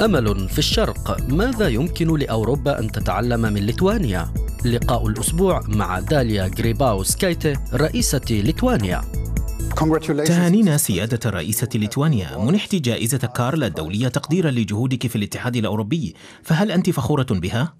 أمل في الشرق ماذا يمكن لأوروبا أن تتعلم من ليتوانيا؟ لقاء الأسبوع مع داليا غريباوس كايتي رئيسة ليتوانيا تهانينا سيادة رئيسة ليتوانيا منحت جائزة كارلا الدولية تقديرا لجهودك في الاتحاد الأوروبي فهل أنت فخورة بها؟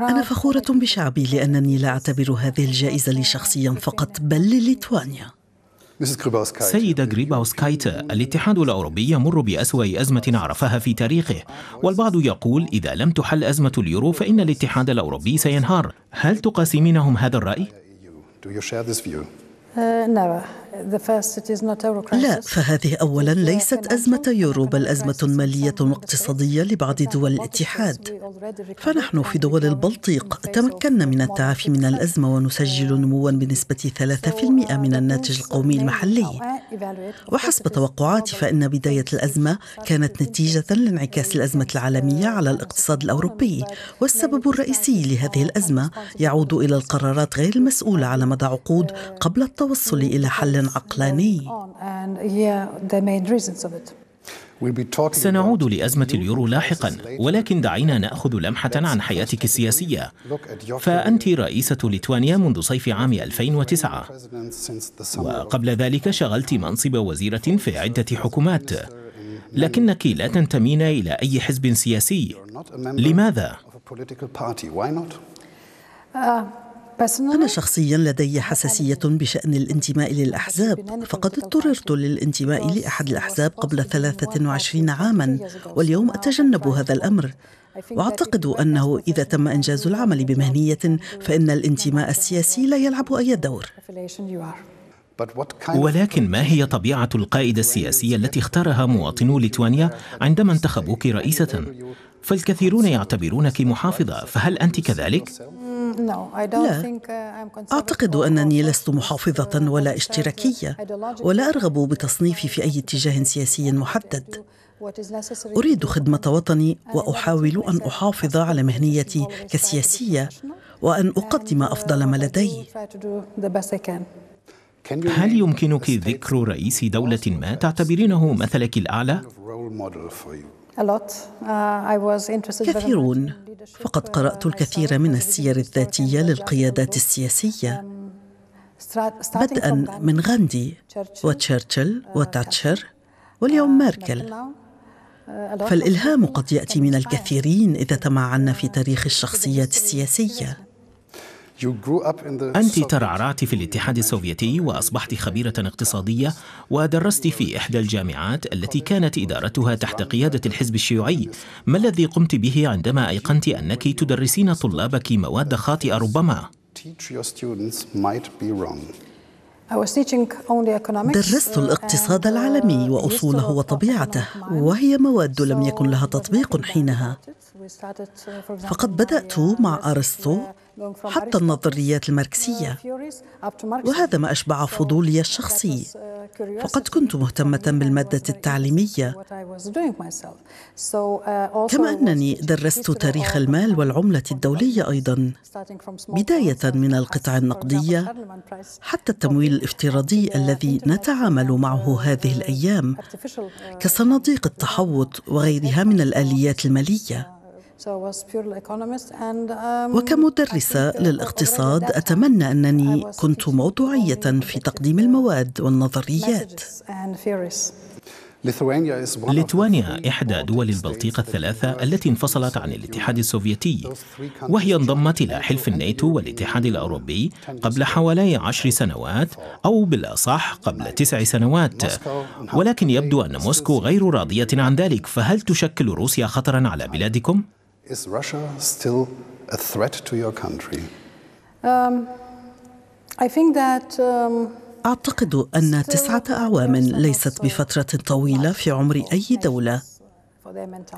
أنا فخورة بشعبي لأنني لا أعتبر هذه الجائزة لي شخصيا فقط بل لليتوانيا سيدة غريباوسكايت الاتحاد الأوروبي يمر بأسوأ أزمة عرفها في تاريخه والبعض يقول إذا لم تحل أزمة اليورو فإن الاتحاد الأوروبي سينهار هل تقاسمينهم هذا الرأي؟ لا فهذه اولا ليست ازمه يورو بل ازمه ماليه واقتصاديه لبعض دول الاتحاد فنحن في دول البلطيق تمكنا من التعافي من الازمه ونسجل نموا بنسبه 3% uh, من الناتج القومي المحلي وحسب توقعاتي فان بدايه الازمه كانت نتيجه لانعكاس الازمه uh, العالميه على الاقتصاد الاوروبي والسبب الرئيسي لهذه الازمه يعود الى القرارات غير المسؤوله على مدى عقود قبل التوصل الى حل عقلاني سنعود لأزمة اليورو لاحقا ولكن دعينا نأخذ لمحة عن حياتك السياسية فأنت رئيسة ليتوانيا منذ صيف عام 2009 وقبل ذلك شغلت منصب وزيرة في عدة حكومات لكنك لا تنتمين إلى أي حزب سياسي لماذا؟ أنا شخصيا لدي حساسية بشأن الانتماء للأحزاب فقد اضطررت للانتماء لأحد الأحزاب قبل 23 عاما واليوم أتجنب هذا الأمر واعتقد انه اذا تم انجاز العمل بمهنيه فان الانتماء السياسي لا يلعب اي دور ولكن ما هي طبيعه القائده السياسيه التي اختارها مواطنو ليتوانيا عندما انتخبوك رئيسه فالكثيرون يعتبرونك محافظه فهل انت كذلك Mm, لا uh, اعتقد انني لست محافظه ولا اشتراكيه ولا ارغب بتصنيفي في اي اتجاه سياسي محدد اريد خدمه وطني واحاول ان احافظ على مهنيتي كسياسيه وان uh, اقدم افضل ما لدي هل يمكنك ذكر رئيس دوله ما تعتبرينه مثلك الاعلى uh, كثيرون فقد قرات الكثير من السير الذاتيه للقيادات السياسيه بدءا من غاندي وتشرشل وتاتشر واليوم ميركل فالالهام قد ياتي من الكثيرين اذا تمعنا في تاريخ الشخصيات السياسيه أنت ترعرعت في الاتحاد السوفيتي وأصبحت خبيرة اقتصادية ودرست في إحدى الجامعات التي كانت إدارتها تحت قيادة الحزب الشيوعي ما الذي قمت به عندما أيقنت أنك تدرسين طلابك مواد خاطئة ربما؟ درست uh, الاقتصاد uh, العالمي واصوله وطبيعته وهي مواد لم يكن لها تطبيق حينها Uh, فقد بدأت uh, مع uh, أرسطو حتى النظريات الماركسية وهذا ما أشبع فضولي الشخصي فقد كنت مهتمة بالمادة التعليمية كما أنني درست تاريخ المال والعملة الدولية أيضا بداية من القطع النقدية حتى التمويل الافتراضي الذي نتعامل معه هذه الأيام كصناديق التحوط وغيرها من الآليات المالية Um, وكمدرسة uh, للاقتصاد أتمنى أنني كنت موضوعية في تقديم المواد والنظريات ليتوانيا إحدى دول البلطيق الثلاثة التي انفصلت عن الاتحاد السوفيتي وهي انضمت إلى حلف الناتو والاتحاد الأوروبي قبل حوالي عشر سنوات أو بالأصح قبل تسع سنوات ولكن يبدو أن موسكو غير راضية عن ذلك فهل تشكل روسيا خطرا على بلادكم؟ Is Russia still a threat to your country? Um, I think that um أعتقد أن تسعة أعوام ليست uh, بفترة طويلة في عمر أي دولة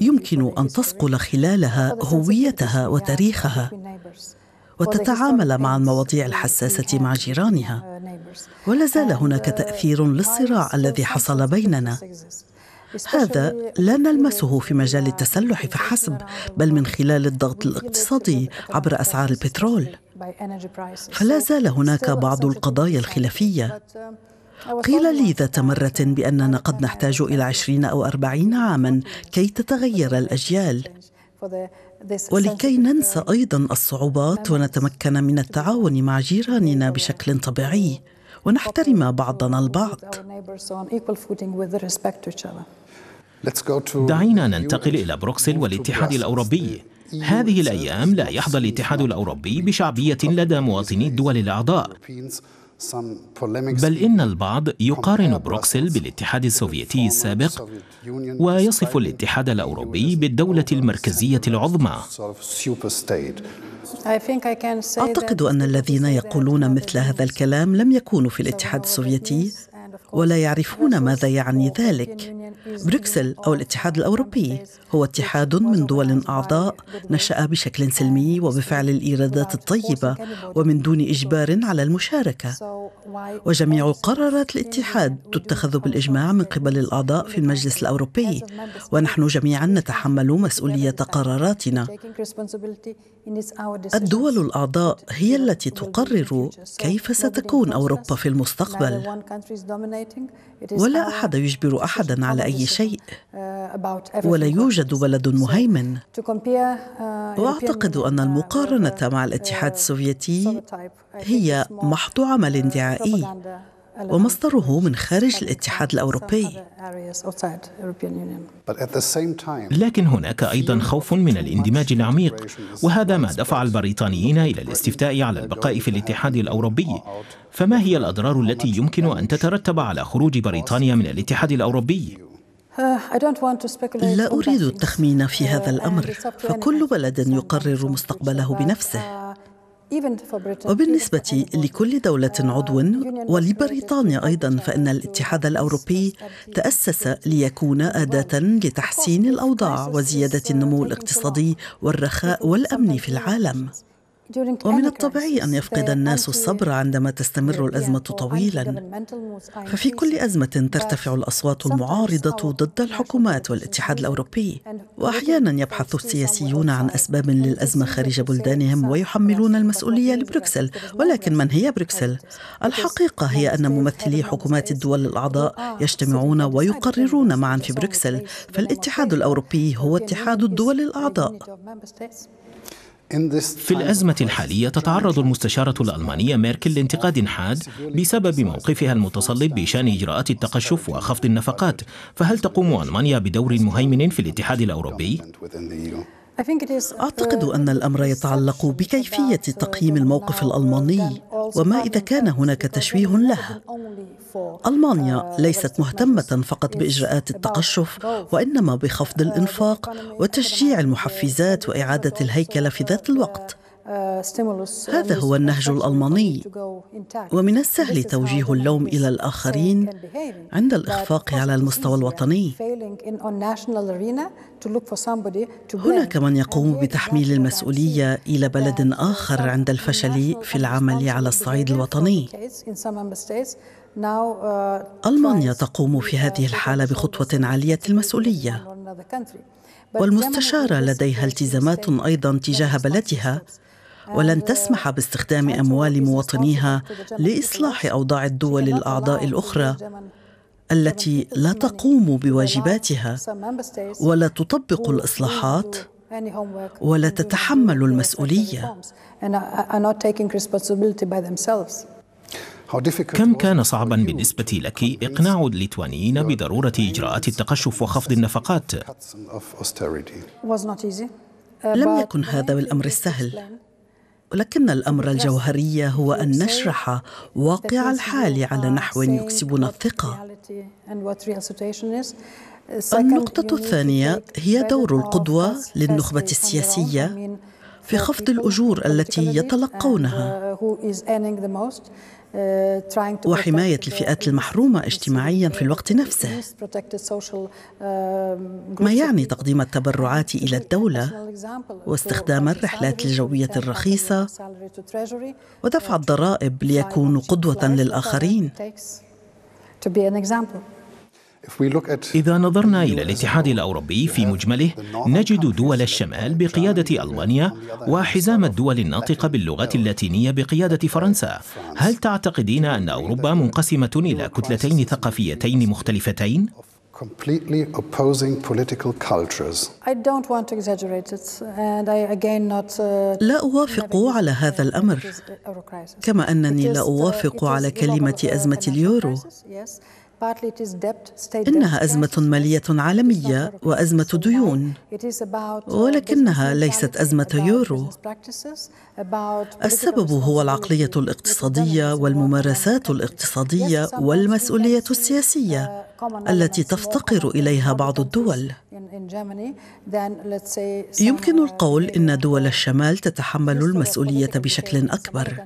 يمكن أن تصقل خلالها هويتها وتاريخها uh, وتتعامل مع المواضيع uh, الحساسة مع جيرانها ولا زال هناك تأثير للصراع الذي حصل بيننا هذا لا نلمسه في مجال التسلح فحسب بل من خلال الضغط الاقتصادي عبر اسعار البترول فلا زال هناك بعض القضايا الخلافيه uh, قيل لي ذات مرة بأننا قد نحتاج إلى عشرين أو أربعين عاما كي تتغير الأجيال ولكي uh, ننسى أيضا الصعوبات ونتمكن من التعاون مع جيراننا بشكل طبيعي ونحترم بعضنا البعض دعينا ننتقل إلى بروكسل والاتحاد الأوروبي هذه الأيام لا يحظى الاتحاد الأوروبي بشعبية لدى مواطني الدول الأعضاء بل إن البعض يقارن بروكسل بالاتحاد السوفيتي السابق ويصف الاتحاد الأوروبي بالدولة المركزية العظمى أعتقد أن الذين يقولون مثل هذا الكلام لم يكونوا في الاتحاد السوفيتي ولا يعرفون ماذا يعني ذلك بروكسل أو الاتحاد الأوروبي هو اتحاد من دول أعضاء نشأ بشكل سلمي وبفعل الإيرادات الطيبة ومن دون إجبار على المشاركة وجميع قرارات الاتحاد تتخذ بالاجماع من قبل الاعضاء في المجلس الاوروبي ونحن جميعا نتحمل مسؤوليه قراراتنا الدول الاعضاء هي التي تقرر كيف ستكون اوروبا في المستقبل ولا احد يجبر احدا على اي شيء ولا يوجد بلد مهيمن واعتقد ان المقارنه مع الاتحاد السوفيتي هي محض عمل دعائي الدعائي ومصدره من خارج الاتحاد الاوروبي لكن هناك ايضا خوف من الاندماج العميق وهذا ما دفع البريطانيين الى الاستفتاء على البقاء في الاتحاد الاوروبي فما هي الاضرار التي يمكن ان تترتب على خروج بريطانيا من الاتحاد الاوروبي uh, لا اريد التخمين في هذا uh, الامر فكل بلد يقرر مستقبله بنفسه uh, وبالنسبة لكل دولة uh, عضو ولبريطانيا أيضا فإن الاتحاد الأوروبي تأسس ليكون أداة لتحسين الأوضاع وزيادة uh, النمو الاقتصادي والرخاء والأمن في العالم. ومن الطبيعي أن يفقد الناس الصبر عندما تستمر الأزمة طويلا ففي كل أزمة ترتفع الأصوات المعارضة ضد الحكومات والاتحاد الأوروبي وأحيانا يبحث السياسيون عن أسباب للأزمة خارج بلدانهم ويحملون المسؤولية لبروكسل ولكن من هي بروكسل؟ الحقيقة هي أن ممثلي حكومات الدول الأعضاء يجتمعون ويقررون معا في بروكسل فالاتحاد الأوروبي هو اتحاد الدول الأعضاء في الأزمة الحالية تتعرض المستشارة الألمانية ميركل لانتقاد حاد بسبب موقفها المتصلب بشأن إجراءات التقشف وخفض النفقات فهل تقوم ألمانيا بدور مهيمن في الاتحاد الأوروبي؟ أعتقد أن الأمر يتعلق بكيفية تقييم الموقف الألماني وما إذا كان هناك تشويه لها ألمانيا ليست مهتمة فقط بإجراءات التقشف وإنما بخفض الإنفاق وتشجيع المحفزات وإعادة الهيكلة في ذات الوقت هذا هو النهج الألماني ومن السهل توجيه اللوم إلى الآخرين عند الإخفاق على المستوى الوطني هناك من يقوم بتحميل المسؤولية إلى بلد آخر عند الفشل في العمل على الصعيد الوطني Uh, ألمانيا تقوم في هذه الحالة بخطوة عالية المسؤولية والمستشارة لديها التزامات أيضا تجاه بلدها ولن uh, تسمح باستخدام أموال مواطنيها لإصلاح أوضاع الدول الأعضاء الأخرى التي لا تقوم بواجباتها ولا تطبق الإصلاحات ولا تتحمل المسؤولية. كم كان صعبا بالنسبة لك إقناع الليتوانيين بضرورة إجراءات التقشف وخفض النفقات؟ uh, لم يكن هذا بالأمر السهل ولكن الأمر الجوهري هو أن نشرح واقع الحال على نحو يكسبنا الثقة uh, النقطة الثانية هي دور القدوة للنخبة السياسية uh, في خفض الأجور التي يتلقونها Uh, وحماية الفئات المحرومة اجتماعيا في الوقت نفسه um, ما يعني تقديم التبرعات إلى الدولة واستخدام الرحلات الجوية الرخيصة ودفع uh, الضرائب ليكونوا قدوة للآخرين إذا نظرنا إلى الاتحاد الأوروبي في مجمله نجد دول الشمال بقيادة ألمانيا وحزام الدول الناطقة باللغة اللاتينية بقيادة فرنسا هل تعتقدين أن أوروبا منقسمة إلى كتلتين ثقافيتين مختلفتين؟ completely opposing political cultures. I don't want to exaggerate it and I again not uh, لا أوافق على هذا الأمر كما أنني لا uh, أوافق على كلمة uh, أزمة اليورو انها ازمه ماليه عالميه وازمه ديون ولكنها ليست ازمه يورو السبب هو العقليه الاقتصاديه والممارسات الاقتصاديه والمسؤوليه uh, السياسيه uh, التي تفتقر اليها بعض الدول يمكن uh, القول ان دول الشمال تتحمل المسؤوليه بشكل اكبر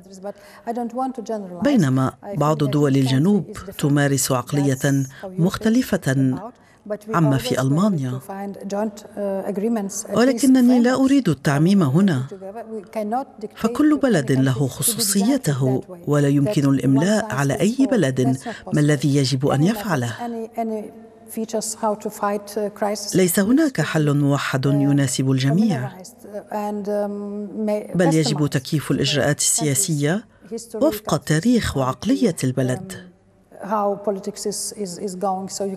بينما بعض دول الجنوب تمارس عقليه مختلفه عما في المانيا uh, ولكنني لا اريد التعميم هنا فكل بلد له خصوصيته ولا يمكن الاملاء على اي بلد ما الذي يجب ان يفعله Uh, ليس هناك حل موحد uh, يناسب الجميع uh, um, بل يجب تكييف الاجراءات السياسيه وفق التاريخ وعقليه البلد um,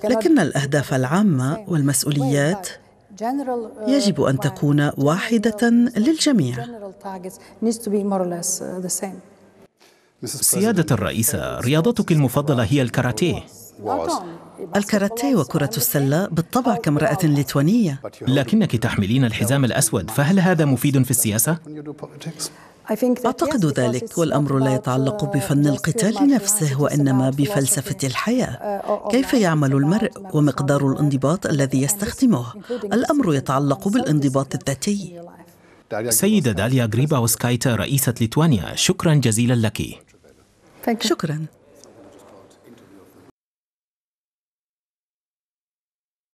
لكن الاهداف العامه والمسؤوليات يجب ان تكون واحده للجميع سياده الرئيسه رياضتك المفضله هي الكاراتيه الكاراتيه وكرة السلة بالطبع كامرأة ليتوانية لكنك تحملين الحزام الأسود فهل هذا مفيد في السياسة؟ أعتقد ذلك والأمر لا يتعلق بفن القتال نفسه وإنما بفلسفة الحياة كيف يعمل المرء ومقدار الانضباط الذي يستخدمه الأمر يتعلق بالانضباط الذاتي سيدة داليا غريبا وسكايتا رئيسة ليتوانيا شكرا جزيلا لك شكرا